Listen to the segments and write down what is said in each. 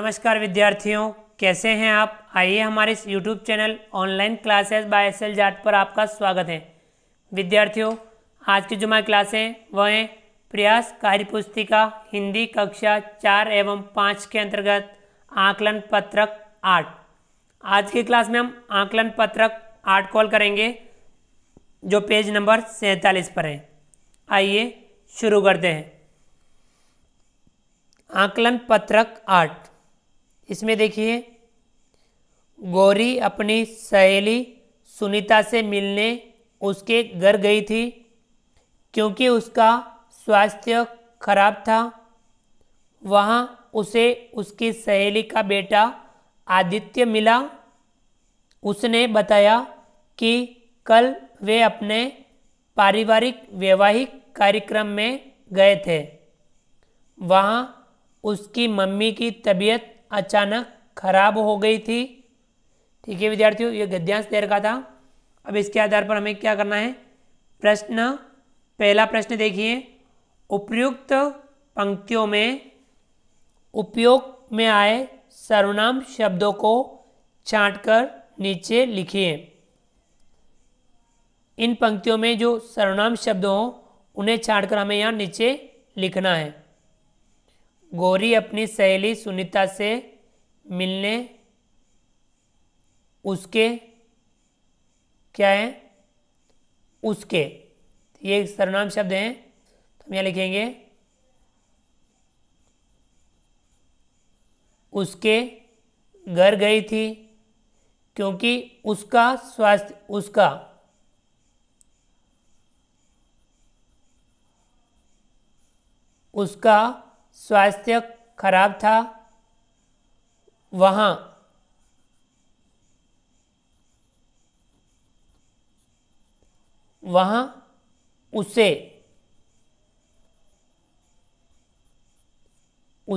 नमस्कार विद्यार्थियों कैसे हैं आप आइए हमारे इस YouTube channel online classes by S L Jat पर आपका स्वागत है विद्यार्थियों आज की जो हमारी क्लासें वह हैं प्रयास कार्य पुस्तिका हिंदी कक्षा चार एवं पाँच के अंतर्गत आकलन पत्रक आठ आज की क्लास में हम आकलन पत्रक आठ कॉल करेंगे जो पेज नंबर सैंतालीस पर है आइए शुरू करते हैं आकलन पत्रक आठ इसमें देखिए गौरी अपनी सहेली सुनीता से मिलने उसके घर गई थी क्योंकि उसका स्वास्थ्य खराब था वहाँ उसे उसकी सहेली का बेटा आदित्य मिला उसने बताया कि कल वे अपने पारिवारिक वैवाहिक कार्यक्रम में गए थे वहाँ उसकी मम्मी की तबीयत अचानक खराब हो गई थी ठीक है विद्यार्थियों ये गद्यांश दे रखा था अब इसके आधार पर हमें क्या करना है प्रश्न पहला प्रश्न देखिए उपयुक्त पंक्तियों में उपयोग में आए सर्वनाम शब्दों को छांटकर नीचे लिखिए इन पंक्तियों में जो सर्वनाम शब्द हों उन्हें छांटकर हमें यहाँ नीचे लिखना है गौरी अपनी सहेली सुनीता से मिलने उसके क्या है उसके ये सरनाम शब्द हैं तो हम यहाँ लिखेंगे उसके घर गई थी क्योंकि उसका स्वास्थ्य उसका उसका स्वास्थ्य खराब था वहाँ वहाँ उसे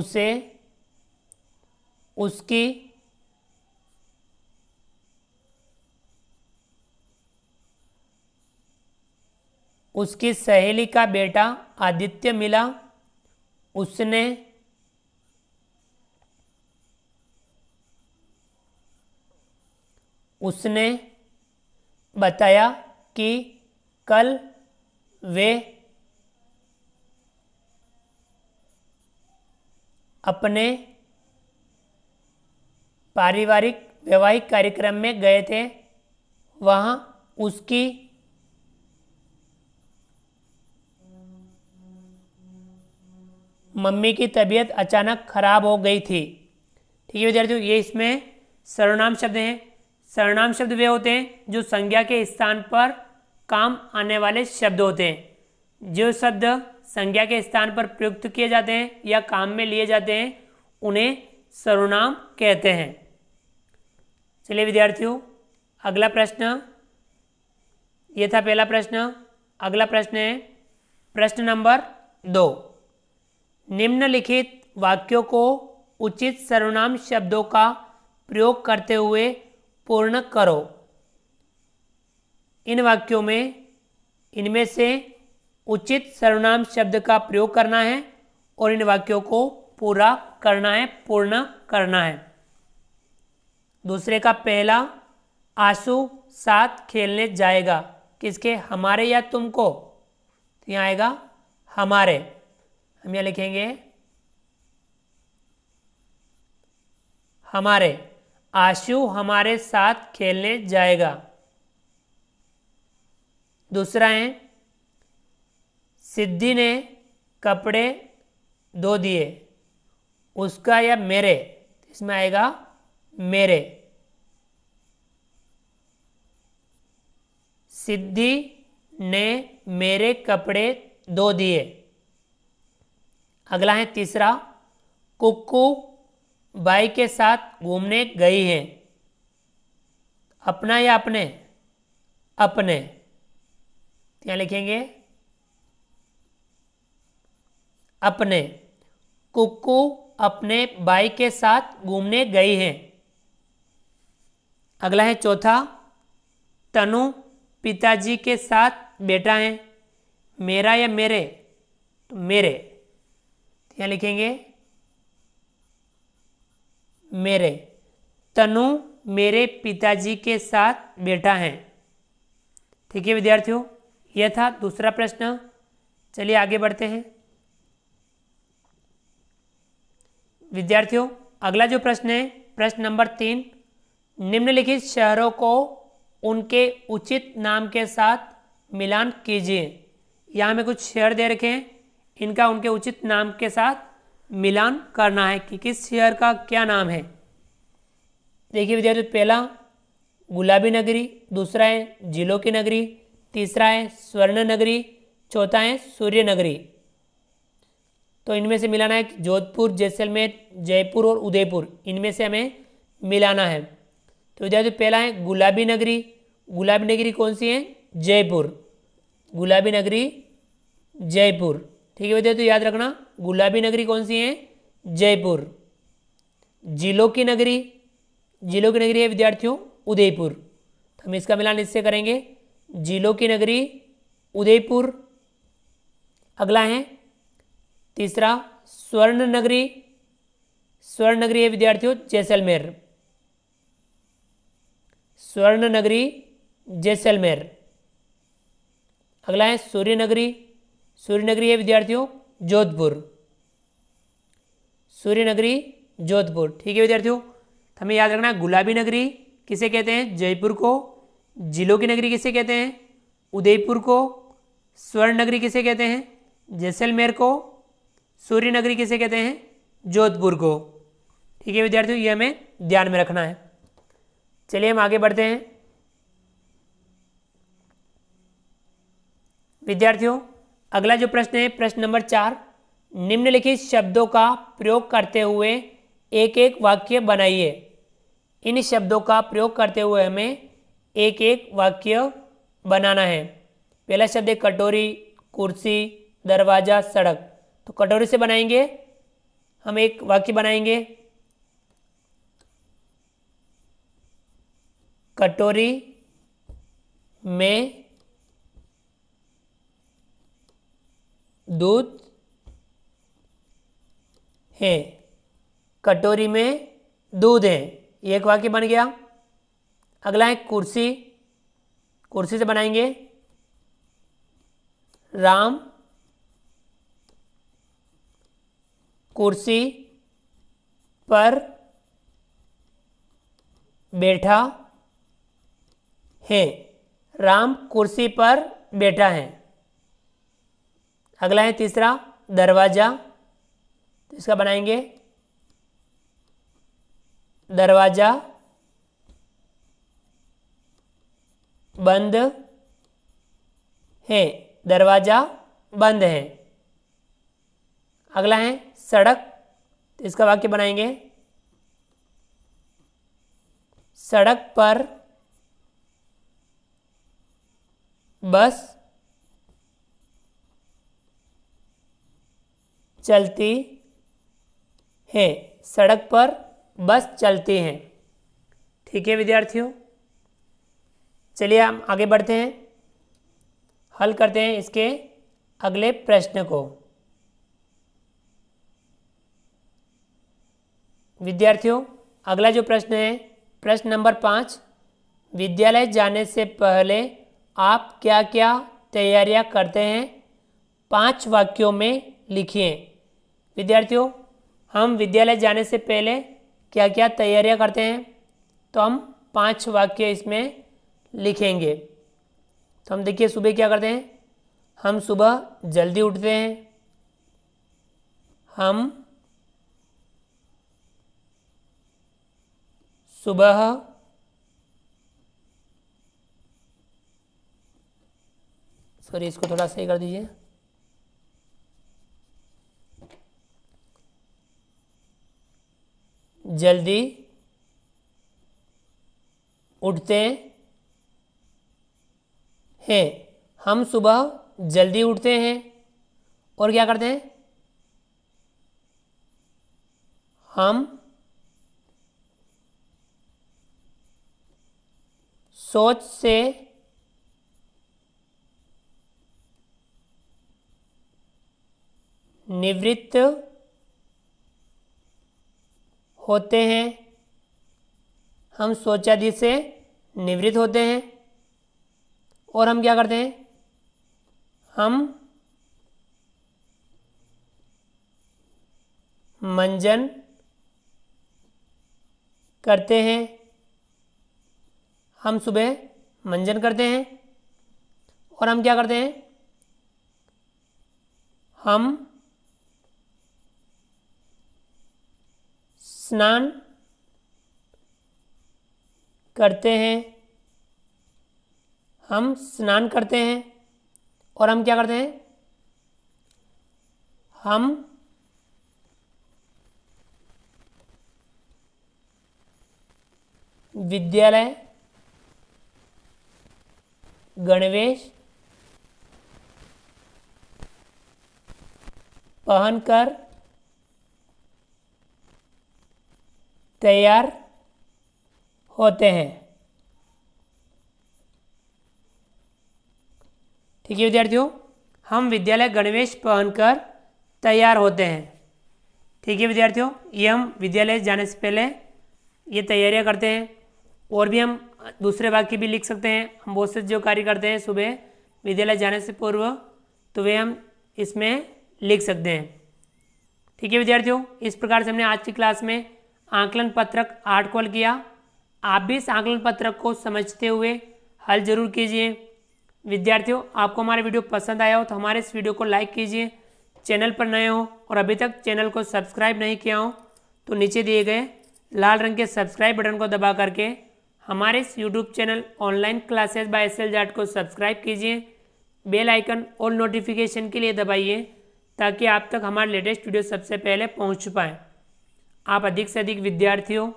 उसे उसकी उसकी सहेली का बेटा आदित्य मिला उसने उसने बताया कि कल वे अपने पारिवारिक वैवाहिक कार्यक्रम में गए थे वहाँ उसकी मम्मी की तबीयत अचानक खराब हो गई थी ठीक है विद्यार्थियों ये इसमें सर्वनाम शब्द हैं सर्वनाम शब्द वे होते हैं जो संज्ञा के स्थान पर काम आने वाले शब्द होते हैं जो शब्द संज्ञा के स्थान पर प्रयुक्त किए जाते हैं या काम में लिए जाते हैं उन्हें सर्वनाम कहते हैं चलिए विद्यार्थियों अगला प्रश्न ये था पहला प्रश्न अगला प्रश्न है प्रश्न नंबर दो निम्नलिखित वाक्यों को उचित सर्वनाम शब्दों का प्रयोग करते हुए पूर्ण करो इन वाक्यों में इनमें से उचित सर्वनाम शब्द का प्रयोग करना है और इन वाक्यों को पूरा करना है पूर्ण करना है दूसरे का पहला आंसू साथ खेलने जाएगा किसके हमारे या तुमको तो यहाँ आएगा हमारे हम यहाँ लिखेंगे हमारे आशु हमारे साथ खेलने जाएगा दूसरा है सिद्धि ने कपड़े दो दिए उसका या मेरे इसमें आएगा मेरे सिद्धि ने मेरे कपड़े दो दिए अगला है तीसरा कुक्कू बाई के साथ घूमने गई है अपना या अपने अपने क्या लिखेंगे अपने कुक्कू अपने बाई के साथ घूमने गई है अगला है चौथा तनु पिताजी के साथ बेटा है मेरा या मेरे तो मेरे यहाँ लिखेंगे मेरे तनु मेरे पिताजी के साथ बैठा है ठीक है विद्यार्थियों यह था दूसरा प्रश्न चलिए आगे बढ़ते हैं विद्यार्थियों अगला जो प्रश्न है प्रश्न नंबर तीन निम्नलिखित शहरों को उनके उचित नाम के साथ मिलान कीजिए यहाँ में कुछ शहर दे रखे हैं इनका उनके उचित नाम के साथ मिलान करना है कि किस शहर का क्या नाम है देखिए विद्यार्थी पहला गुलाबी नगरी दूसरा है जिलों की नगरी तीसरा है स्वर्ण नगरी चौथा है सूर्य नगरी तो इनमें से मिलाना है कि जोधपुर जैसलमेर जयपुर और उदयपुर इनमें से हमें मिलाना है तो विद्यार्थी पहला है गुलाबी नगरी गुलाबी नगरी कौन सी है जयपुर गुलाबी नगरी जयपुर ठीक है बेटे तो याद रखना गुलाबी नगरी कौन सी है जयपुर जिलों की नगरी जिलों की नगरी है विद्यार्थियों उदयपुर तो हम इसका मिलान इससे करेंगे जिलों की नगरी उदयपुर अगला है तीसरा स्वर्ण नगरी स्वर्ण नगरी है विद्यार्थियों जैसलमेर स्वर्ण नगरी जैसलमेर अगला है सूर्य नगरी सूर्य नगरी है विद्यार्थियों जोधपुर सूर्य नगरी जोधपुर ठीक है विद्यार्थियों तो हमें याद रखना गुलाबी नगरी किसे कहते हैं जयपुर को जिलों की नगरी किसे कहते हैं उदयपुर को स्वर्ण नगरी किसे कहते हैं जैसलमेर को सूर्य नगरी किसे कहते हैं जोधपुर को ठीक है विद्यार्थियों ये हमें ध्यान में रखना है चलिए हम आगे बढ़ते हैं विद्यार्थियों अगला जो प्रश्न है प्रश्न नंबर चार निम्नलिखित शब्दों का प्रयोग करते हुए एक एक वाक्य बनाइए इन शब्दों का प्रयोग करते हुए हमें एक एक वाक्य बनाना है पहला शब्द है कटोरी कुर्सी दरवाज़ा सड़क तो कटोरी से बनाएंगे हम एक वाक्य बनाएंगे कटोरी में दूध है कटोरी में दूध है ये एक वाक्य बन गया अगला है कुर्सी कुर्सी से बनाएंगे राम कुर्सी पर बैठा है राम कुर्सी पर बैठा है अगला है तीसरा दरवाज़ा तो इसका बनाएंगे दरवाज़ा बंद है दरवाज़ा बंद है अगला है सड़क तो इसका वाक्य बनाएंगे सड़क पर बस चलती है सड़क पर बस चलती हैं ठीक है विद्यार्थियों चलिए हम आगे बढ़ते हैं हल करते हैं इसके अगले प्रश्न को विद्यार्थियों अगला जो प्रश्न है प्रश्न नंबर पाँच विद्यालय जाने से पहले आप क्या क्या तैयारियां करते हैं पांच वाक्यों में लिखिए विद्यार्थियों हम विद्यालय जाने से पहले क्या क्या तैयारियां करते हैं तो हम पांच वाक्य इसमें लिखेंगे तो हम देखिए सुबह क्या करते हैं हम सुबह जल्दी उठते हैं हम सुबह सॉरी इसको थोड़ा सही कर दीजिए जल्दी उठते हैं हम सुबह जल्दी उठते हैं और क्या करते हैं हम सोच से निवृत्त होते हैं हम शौचादि से निवृत्त होते हैं और हम क्या करते हैं हम मंजन करते हैं हम सुबह मंजन करते हैं और हम क्या करते हैं हम स्नान करते हैं हम स्नान करते हैं और हम क्या करते हैं हम विद्यालय गणवेश पहनकर तैयार होते हैं ठीक है विद्यार्थियों हम विद्यालय गणवेश पहनकर तैयार होते हैं ठीक है विद्यार्थियों ये हम विद्यालय जाने से पहले ये तैयारियां करते हैं और भी हम दूसरे भाग की भी लिख सकते हैं हम बहुत से जो कार्य करते हैं सुबह विद्यालय जाने से पूर्व तो वे हम इसमें लिख सकते हैं ठीक है विद्यार्थियों इस प्रकार से हमने आज की क्लास में आंकलन पत्रक आठ कॉल किया आप भी इस आंकलन पत्रक को समझते हुए हल जरूर कीजिए विद्यार्थियों आपको हमारा वीडियो पसंद आया हो तो हमारे इस वीडियो को लाइक कीजिए चैनल पर नए हो और अभी तक चैनल को सब्सक्राइब नहीं किया हो तो नीचे दिए गए लाल रंग के सब्सक्राइब बटन को दबा करके हमारे इस YouTube channel online classes by S L को सब्सक्राइब कीजिए बेल आइकन और नोटिफिकेशन के लिए दबाइए ताकि आप तक हमारे लेटेस्ट वीडियो सबसे पहले पहुंच पाएँ आप अधिक से अधिक विद्यार्थियों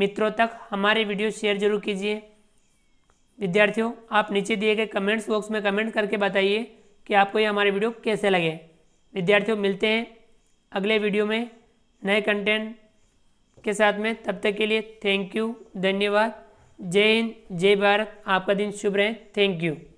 मित्रों तक हमारे वीडियो शेयर जरूर कीजिए विद्यार्थियों आप नीचे दिए गए कमेंट्स बॉक्स में कमेंट करके बताइए कि आपको ये हमारे वीडियो कैसे लगे विद्यार्थियों मिलते हैं अगले वीडियो में नए कंटेंट के साथ में तब तक के लिए थैंक यू धन्यवाद जय हिंद जय भारत आपका दिन शुभ रहे थैंक यू